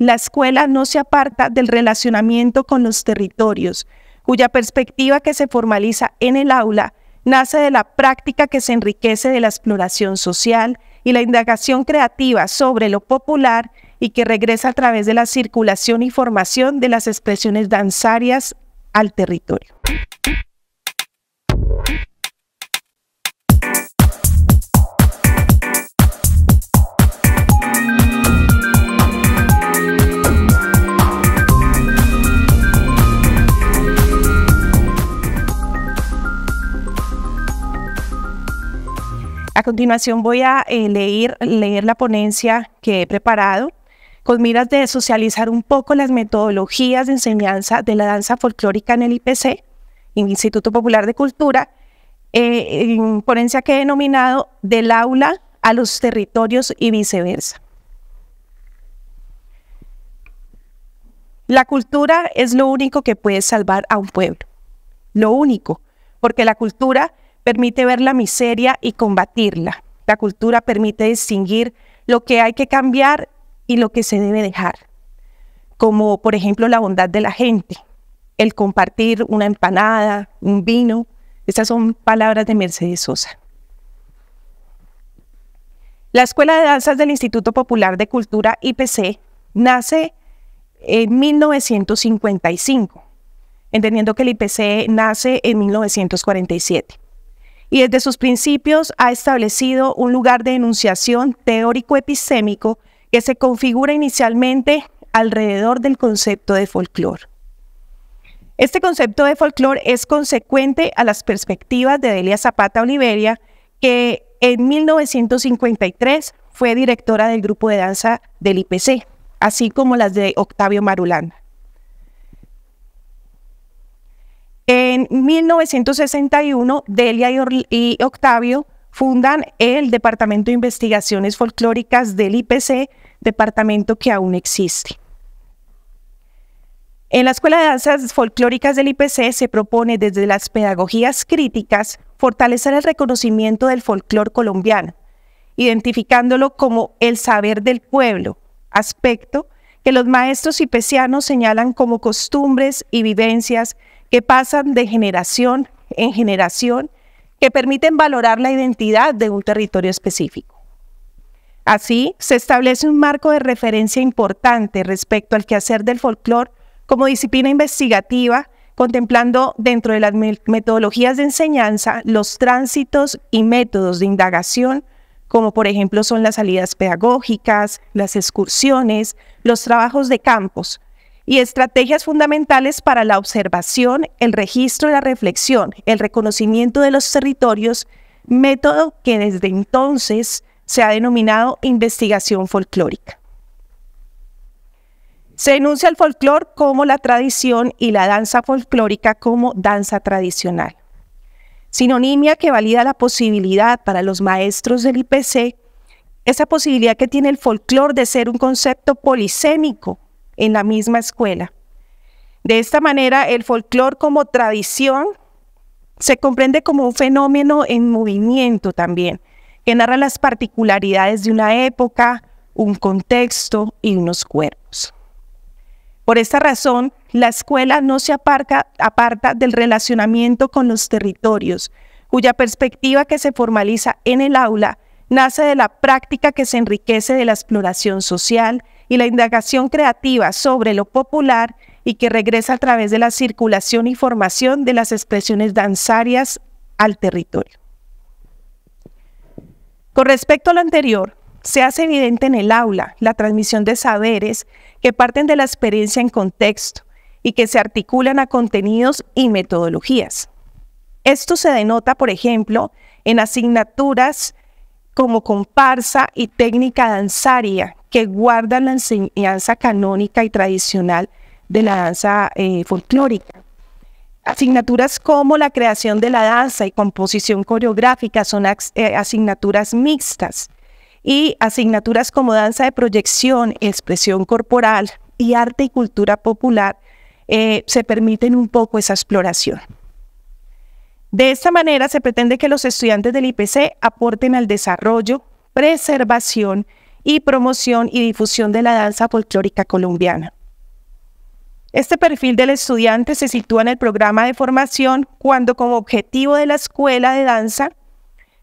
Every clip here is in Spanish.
la escuela no se aparta del relacionamiento con los territorios, cuya perspectiva que se formaliza en el aula nace de la práctica que se enriquece de la exploración social y la indagación creativa sobre lo popular y que regresa a través de la circulación y formación de las expresiones danzarias al territorio. A continuación voy a eh, leer, la ponencia que he preparado con miras de socializar un poco las metodologías de enseñanza de la danza folclórica en el IPC, Instituto Popular de Cultura, eh, en ponencia que he denominado Del aula a los territorios y viceversa. La cultura es lo único que puede salvar a un pueblo, lo único, porque la cultura permite ver la miseria y combatirla. La cultura permite distinguir lo que hay que cambiar y lo que se debe dejar, como por ejemplo la bondad de la gente, el compartir una empanada, un vino. Estas son palabras de Mercedes Sosa. La Escuela de Danzas del Instituto Popular de Cultura IPC nace en 1955, entendiendo que el IPC nace en 1947 y desde sus principios ha establecido un lugar de enunciación teórico-epistémico que se configura inicialmente alrededor del concepto de folclore. Este concepto de folclore es consecuente a las perspectivas de Delia Zapata Oliveria, que en 1953 fue directora del grupo de danza del IPC, así como las de Octavio Marulán. En 1961, Delia y, Octavio fundan el Departamento de Investigaciones Folclóricas del IPC, departamento que aún existe. En la Escuela de Danzas Folclóricas del IPC se propone desde las pedagogías críticas fortalecer el reconocimiento del folclor colombiano, identificándolo como el saber del pueblo, aspecto que los maestros pesianos señalan como costumbres y vivencias que pasan de generación en generación, que permiten valorar la identidad de un territorio específico. Así, se establece un marco de referencia importante respecto al quehacer del folclore como disciplina investigativa, contemplando dentro de las metodologías de enseñanza los tránsitos y métodos de indagación, como por ejemplo son las salidas pedagógicas, las excursiones, los trabajos de campos, y estrategias fundamentales para la observación, el registro y la reflexión, el reconocimiento de los territorios, método que desde entonces se ha denominado investigación folclórica. Se enuncia el folclore como la tradición y la danza folclórica como danza tradicional. Sinonimia que valida la posibilidad para los maestros del IPC, esa posibilidad que tiene el folclore de ser un concepto polisémico en la misma escuela. De esta manera, el folclore como tradición se comprende como un fenómeno en movimiento también, que narra las particularidades de una época, un contexto y unos cuerpos. Por esta razón, la escuela no se aparta del relacionamiento con los territorios, cuya perspectiva que se formaliza en el aula nace de la práctica que se enriquece de la exploración social, y la indagación creativa sobre lo popular y que regresa a través de la circulación y formación de las expresiones danzarias al territorio. Con respecto a lo anterior, se hace evidente en el aula la transmisión de saberes que parten de la experiencia en contexto y que se articulan a contenidos y metodologías. Esto se denota, por ejemplo, en asignaturas como comparsa y técnica danzaria, que guardan la enseñanza canónica y tradicional de la danza eh, folclórica. Asignaturas como la creación de la danza y composición coreográfica son eh, asignaturas mixtas y asignaturas como danza de proyección, expresión corporal y arte y cultura popular eh, se permiten un poco esa exploración. De esta manera se pretende que los estudiantes del IPC aporten al desarrollo, preservación y promoción y difusión de la danza folclórica colombiana. Este perfil del estudiante se sitúa en el programa de formación cuando como objetivo de la escuela de danza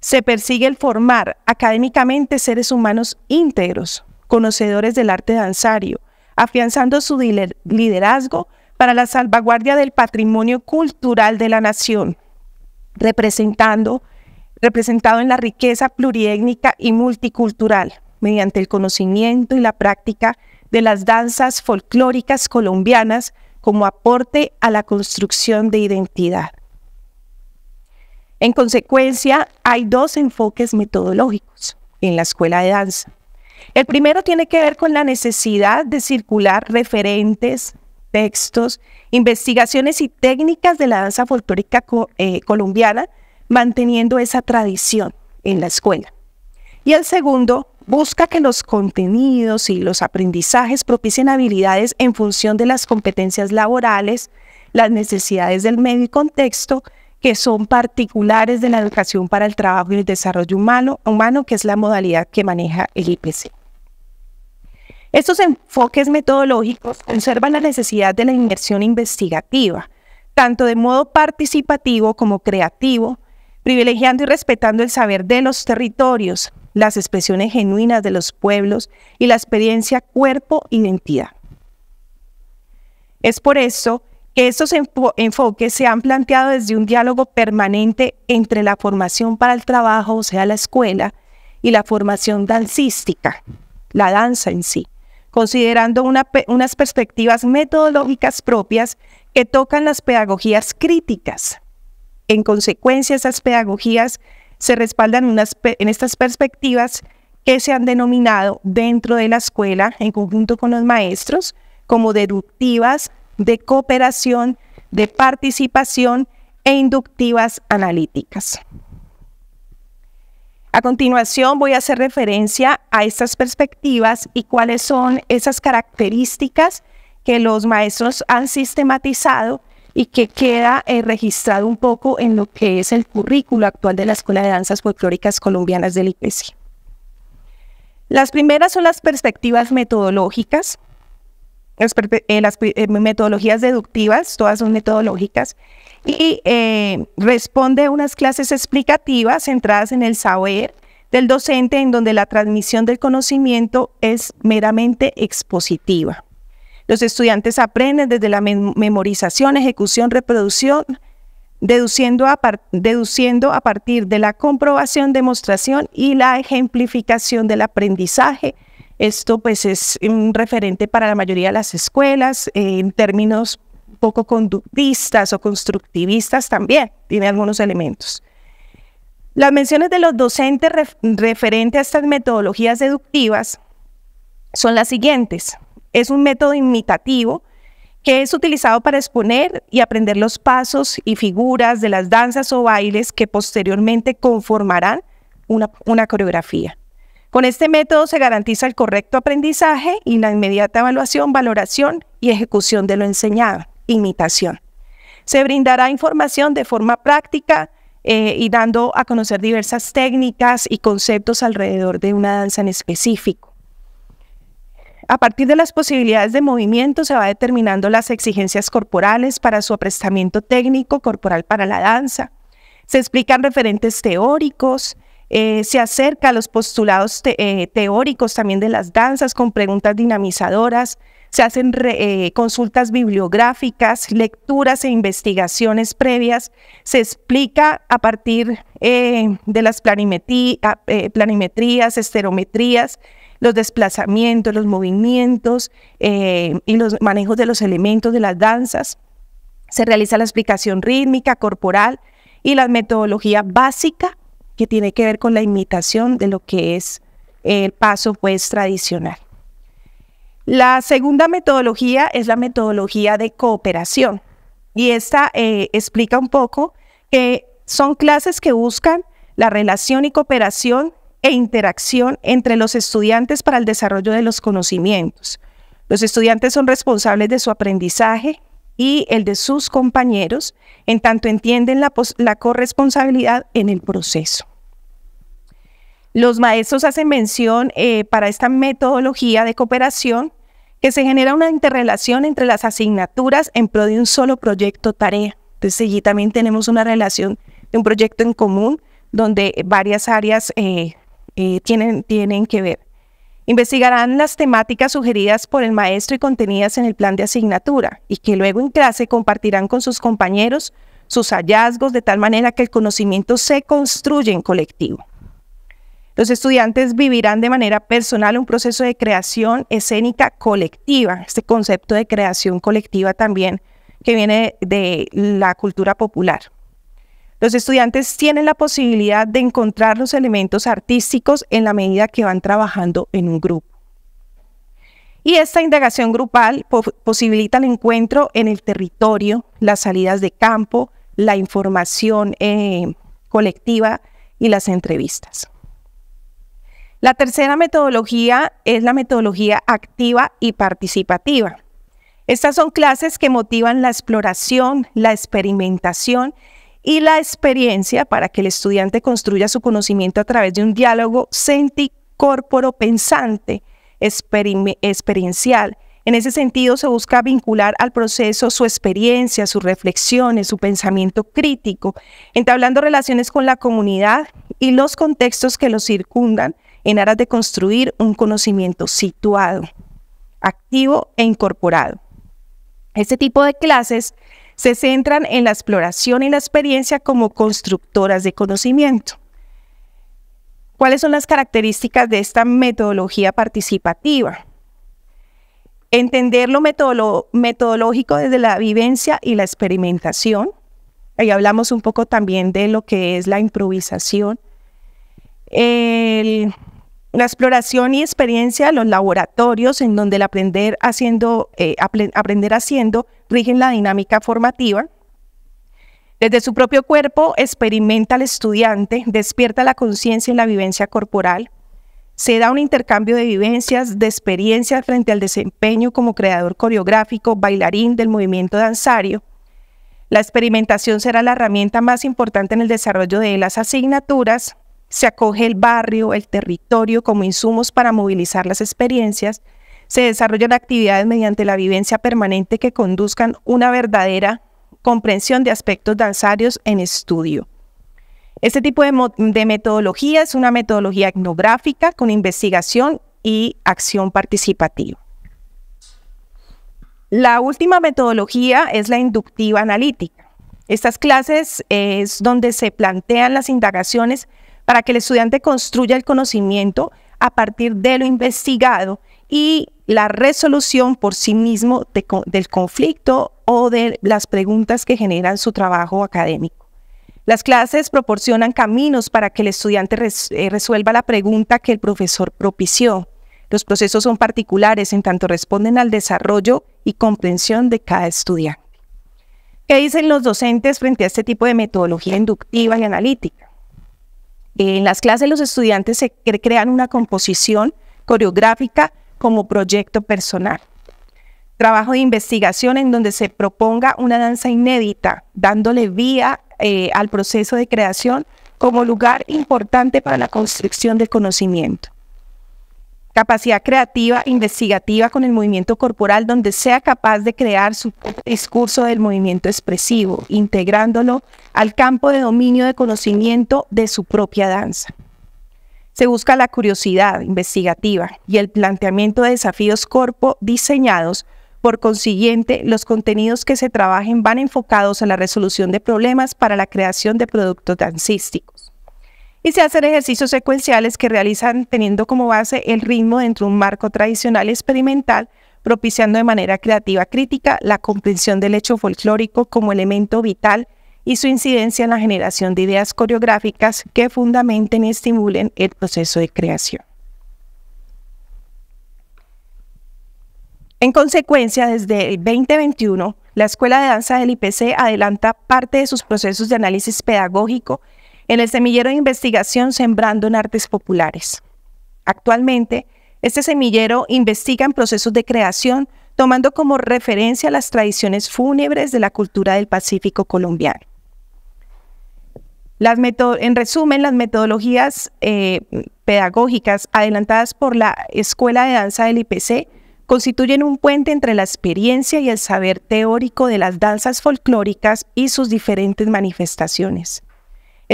se persigue el formar académicamente seres humanos íntegros, conocedores del arte danzario, afianzando su liderazgo para la salvaguardia del patrimonio cultural de la nación, representando, representado en la riqueza pluriétnica y multicultural mediante el conocimiento y la práctica de las danzas folclóricas colombianas como aporte a la construcción de identidad. En consecuencia, hay dos enfoques metodológicos en la escuela de danza. El primero tiene que ver con la necesidad de circular referentes, textos, investigaciones y técnicas de la danza folclórica eh, colombiana, manteniendo esa tradición en la escuela. Y el segundo Busca que los contenidos y los aprendizajes propicien habilidades en función de las competencias laborales, las necesidades del medio y contexto que son particulares de la educación para el trabajo y el desarrollo humano, humano que es la modalidad que maneja el IPC. Estos enfoques metodológicos conservan la necesidad de la inversión investigativa, tanto de modo participativo como creativo, privilegiando y respetando el saber de los territorios, las expresiones genuinas de los pueblos y la experiencia cuerpo-identidad. Es por eso que estos enfoques se han planteado desde un diálogo permanente entre la formación para el trabajo, o sea, la escuela, y la formación dancística, la danza en sí, considerando unas perspectivas metodológicas propias que tocan las pedagogías críticas. En consecuencia, esas pedagogías se respaldan en estas perspectivas que se han denominado dentro de la escuela, en conjunto con los maestros, como deductivas, de cooperación, de participación e inductivas analíticas. A continuación voy a hacer referencia a estas perspectivas y cuáles son esas características que los maestros han sistematizado y que queda eh, registrado un poco en lo que es el currículo actual de la Escuela de Danzas Folclóricas Colombianas del IPC. Las primeras son las perspectivas metodológicas, las, eh, eh, metodologías deductivas, todas son metodológicas, y responde a unas clases explicativas centradas en el saber del docente en donde la transmisión del conocimiento es meramente expositiva. Los estudiantes aprenden desde la memorización, ejecución, reproducción, deduciendo a, partir de la comprobación, demostración y la ejemplificación del aprendizaje. Esto pues es un referente para la mayoría de las escuelas eh, en términos poco conductistas o constructivistas también, tiene algunos elementos. Las menciones de los docentes referente a estas metodologías deductivas son las siguientes. Es un método imitativo que es utilizado para exponer y aprender los pasos y figuras de las danzas o bailes que posteriormente conformarán una, coreografía. Con este método se garantiza el correcto aprendizaje y la inmediata evaluación, valoración y ejecución de lo enseñado, imitación. Se brindará información de forma práctica eh, y dando a conocer diversas técnicas y conceptos alrededor de una danza en específico. A partir de las posibilidades de movimiento se va determinando las exigencias corporales para su aprestamiento técnico corporal para la danza. Se explican referentes teóricos, eh, se acerca a los postulados eh, teóricos también de las danzas con preguntas dinamizadoras, se hacen eh, consultas bibliográficas, lecturas e investigaciones previas, se explica a partir de las planimetrías, esterometrías, los desplazamientos, los movimientos eh, y los manejos de los elementos de las danzas. Se realiza la explicación rítmica, corporal y la metodología básica que tiene que ver con la imitación de lo que es el paso pues tradicional. La segunda metodología es la metodología de cooperación y esta eh, explica un poco que son clases que buscan la relación y cooperación e interacción entre los estudiantes para el desarrollo de los conocimientos. Los estudiantes son responsables de su aprendizaje y el de sus compañeros, en tanto entienden la, corresponsabilidad en el proceso. Los maestros hacen mención eh, para esta metodología de cooperación que se genera una interrelación entre las asignaturas en pro de un solo proyecto tarea. Entonces allí también tenemos una relación de un proyecto en común donde varias áreas eh, eh, tienen, tienen que ver. Investigarán las temáticas sugeridas por el maestro y contenidas en el plan de asignatura y que luego en clase compartirán con sus compañeros sus hallazgos de tal manera que el conocimiento se construye en colectivo. Los estudiantes vivirán de manera personal un proceso de creación escénica colectiva, este concepto de creación colectiva también que viene de la cultura popular. Los estudiantes tienen la posibilidad de encontrar los elementos artísticos en la medida que van trabajando en un grupo. Y esta indagación grupal posibilita el encuentro en el territorio, las salidas de campo, la información eh, colectiva y las entrevistas. La tercera metodología es la metodología activa y participativa. Estas son clases que motivan la exploración, la experimentación y la experiencia para que el estudiante construya su conocimiento a través de un diálogo senticorporo pensante, experiencial. En ese sentido, se busca vincular al proceso su experiencia, sus reflexiones, su pensamiento crítico, entablando relaciones con la comunidad y los contextos que lo circundan en aras de construir un conocimiento situado, activo e incorporado. Este tipo de clases se centran en la exploración y la experiencia como constructoras de conocimiento. ¿Cuáles son las características de esta metodología participativa? Entender lo metodológico desde la vivencia y la experimentación. Ahí hablamos un poco también de lo que es la improvisación. La exploración y experiencia, los laboratorios en donde el aprender haciendo, eh, aprender haciendo rigen la dinámica formativa. Desde su propio cuerpo experimenta al estudiante, despierta la conciencia y la vivencia corporal. Se da un intercambio de vivencias, de experiencias frente al desempeño como creador coreográfico, bailarín del movimiento danzario. La experimentación será la herramienta más importante en el desarrollo de las asignaturas, se acoge el barrio, el territorio como insumos para movilizar las experiencias, se desarrollan actividades mediante la vivencia permanente que conduzcan una verdadera comprensión de aspectos danzarios en estudio. Este tipo de, de, metodología es una metodología etnográfica con investigación y acción participativa. La última metodología es la inductiva analítica. Estas clases eh, es donde se plantean las indagaciones para que el estudiante construya el conocimiento a partir de lo investigado y la resolución por sí mismo del conflicto o de las preguntas que generan su trabajo académico. Las clases proporcionan caminos para que el estudiante eh, resuelva la pregunta que el profesor propició. Los procesos son particulares en tanto responden al desarrollo y comprensión de cada estudiante. ¿Qué dicen los docentes frente a este tipo de metodología inductiva y analítica? En las clases los estudiantes se crean una composición coreográfica como proyecto personal. Trabajo de investigación en donde se proponga una danza inédita, dándole vía eh, al proceso de creación como lugar importante para la construcción del conocimiento capacidad creativa, investigativa con el movimiento corporal, donde sea capaz de crear su discurso del movimiento expresivo, integrándolo al campo de dominio de conocimiento de su propia danza. Se busca la curiosidad investigativa y el planteamiento de desafíos corpo diseñados. Por consiguiente, los contenidos que se trabajen van enfocados a la resolución de problemas para la creación de productos dancísticos y se hacen ejercicios secuenciales que realizan teniendo como base el ritmo dentro de un marco tradicional experimental, propiciando de manera creativa crítica la comprensión del hecho folclórico como elemento vital y su incidencia en la generación de ideas coreográficas que fundamenten y estimulen el proceso de creación. En consecuencia, desde el 2021, la Escuela de Danza del IPC adelanta parte de sus procesos de análisis pedagógico en el semillero de investigación Sembrando en Artes Populares. Actualmente, este semillero investiga en procesos de creación tomando como referencia las tradiciones fúnebres de la cultura del Pacífico colombiano. en resumen, las metodologías eh, pedagógicas adelantadas por la Escuela de Danza del IPC constituyen un puente entre la experiencia y el saber teórico de las danzas folclóricas y sus diferentes manifestaciones.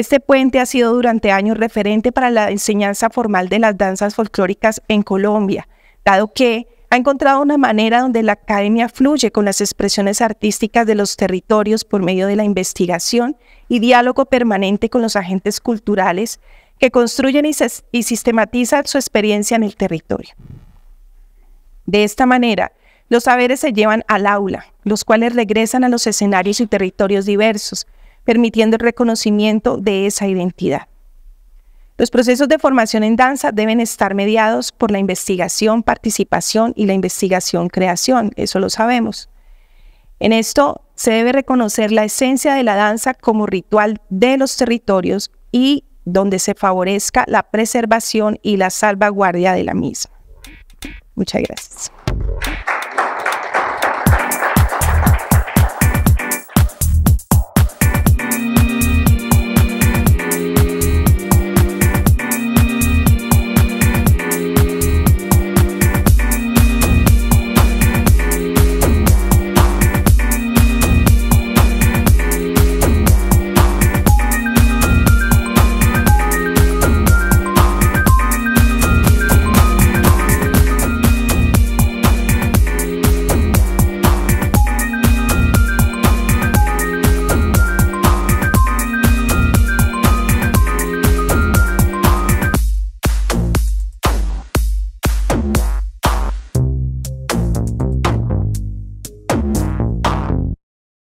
Este puente ha sido durante años referente para la enseñanza formal de las danzas folclóricas en Colombia, dado que ha encontrado una manera donde la academia fluye con las expresiones artísticas de los territorios por medio de la investigación y diálogo permanente con los agentes culturales que construyen y, sistematizan su experiencia en el territorio. De esta manera, los saberes se llevan al aula, los cuales regresan a los escenarios y territorios diversos, permitiendo el reconocimiento de esa identidad. Los procesos de formación en danza deben estar mediados por la investigación, participación y la investigación, creación, eso lo sabemos. En esto se debe reconocer la esencia de la danza como ritual de los territorios y donde se favorezca la preservación y la salvaguardia de la misma. Muchas gracias.